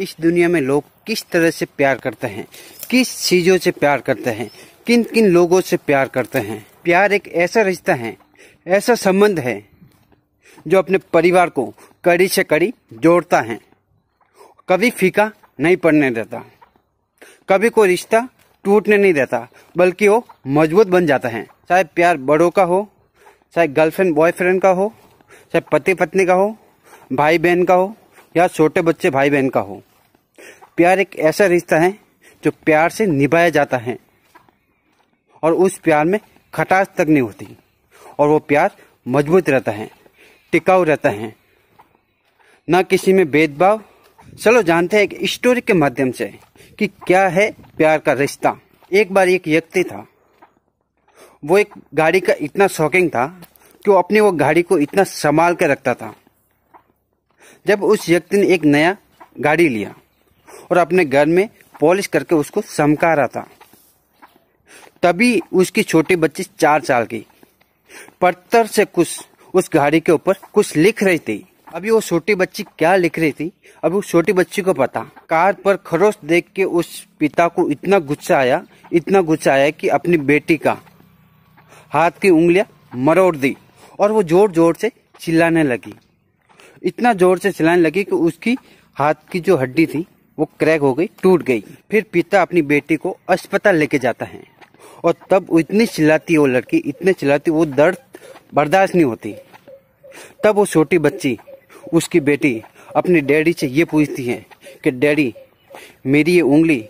इस दुनिया में लोग किस तरह से प्यार करते हैं किस चीज़ों से प्यार करते हैं किन किन लोगों से प्यार करते हैं प्यार एक ऐसा रिश्ता है ऐसा संबंध है जो अपने परिवार को कड़ी से कड़ी जोड़ता है कभी फीका नहीं पड़ने देता कभी कोई रिश्ता टूटने नहीं देता बल्कि वो मजबूत बन जाता है चाहे प्यार बड़ों का हो चाहे गर्लफ्रेंड बॉयफ्रेंड का हो चाहे पति पत्नी का हो भाई बहन का हो या छोटे बच्चे भाई बहन का हो प्यार एक ऐसा रिश्ता है जो प्यार से निभाया जाता है और उस प्यार में खटास तक नहीं होती और वो प्यार मजबूत रहता है टिकाऊ रहता है ना किसी में भेदभाव चलो जानते हैं एक स्टोरी के माध्यम से कि क्या है प्यार का रिश्ता एक बार एक व्यक्ति था वो एक गाड़ी का इतना शौकिंग था कि वो अपनी वो गाड़ी को इतना संभाल कर रखता था जब उस व्यक्ति ने एक नया गाड़ी लिया और अपने घर में पॉलिश करके उसको चमका रहा था तभी उसकी छोटी बच्ची चार साल की पत्थर से कुछ उस गाड़ी के ऊपर कुछ लिख रही थी अभी वो छोटी बच्ची क्या लिख रही थी अभी उस छोटी बच्ची को पता कार पर खरोश देख के उस पिता को इतना गुस्सा आया इतना गुस्सा आया कि अपनी बेटी का हाथ की उंगलियां मरोड़ दी और वो जोर जोर से चिल्लाने लगी इतना जोर से सिलान लगी कि उसकी हाथ की जो हड्डी थी वो क्रैक हो गई टूट गई फिर पिता अपनी बेटी को अस्पताल लेके जाता है और तब इतनी चिल्लाती वो लड़की इतने चिल्लाती वो दर्द बर्दाश्त नहीं होती तब वो छोटी बच्ची उसकी बेटी अपने डैडी से ये पूछती है कि डैडी मेरी ये उंगली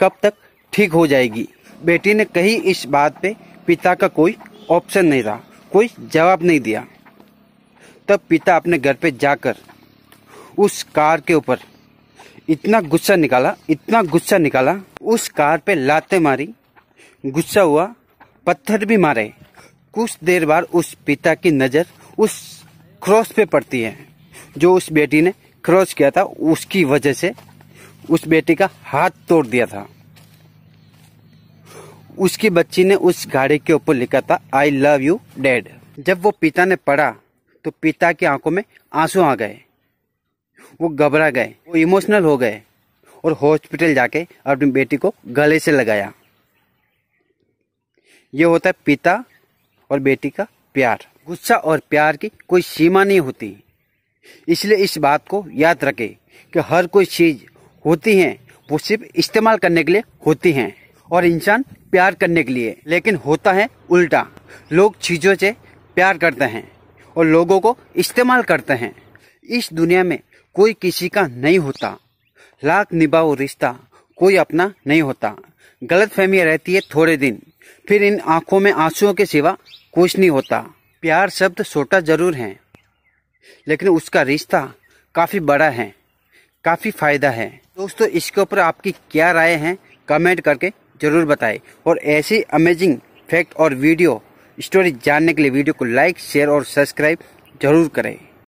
कब तक ठीक हो जाएगी बेटी ने कही इस बात पे पिता का कोई ऑप्शन नहीं रहा कोई जवाब नहीं दिया तब पिता अपने घर पे जाकर उस कार के ऊपर इतना गुस्सा निकाला इतना गुस्सा निकाला उस कार पे लाते मारी गुस्सा हुआ पत्थर भी मारे कुछ देर बाद उस पिता की नज़र उस क्रॉस पे पड़ती है जो उस बेटी ने क्रॉस किया था उसकी वजह से उस बेटी का हाथ तोड़ दिया था उसकी बच्ची ने उस गाड़ी के ऊपर लिखा था आई लव यू डैड जब वो पिता ने पढ़ा तो पिता की आंखों में आंसू आ गए वो घबरा गए वो इमोशनल हो गए और हॉस्पिटल जाके अपनी बेटी को गले से लगाया ये होता है पिता और बेटी का प्यार गुस्सा और प्यार की कोई सीमा नहीं होती इसलिए इस बात को याद रखें कि हर कोई चीज़ होती है वो सिर्फ इस्तेमाल करने के लिए होती हैं और इंसान प्यार करने के लिए लेकिन होता है उल्टा लोग चीज़ों से प्यार करते हैं और लोगों को इस्तेमाल करते हैं इस दुनिया में कोई किसी का नहीं होता लाख निभाओ रिश्ता कोई अपना नहीं होता गलत फहमी रहती है थोड़े दिन फिर इन आंखों में आंसुओं के सिवा कुछ नहीं होता प्यार शब्द छोटा जरूर है लेकिन उसका रिश्ता काफ़ी बड़ा है काफ़ी फ़ायदा है दोस्तों इसके ऊपर आपकी क्या राय है कमेंट करके ज़रूर बताएं और ऐसी अमेजिंग फैक्ट और वीडियो स्टोरी जानने के लिए वीडियो को लाइक शेयर और सब्सक्राइब जरूर करें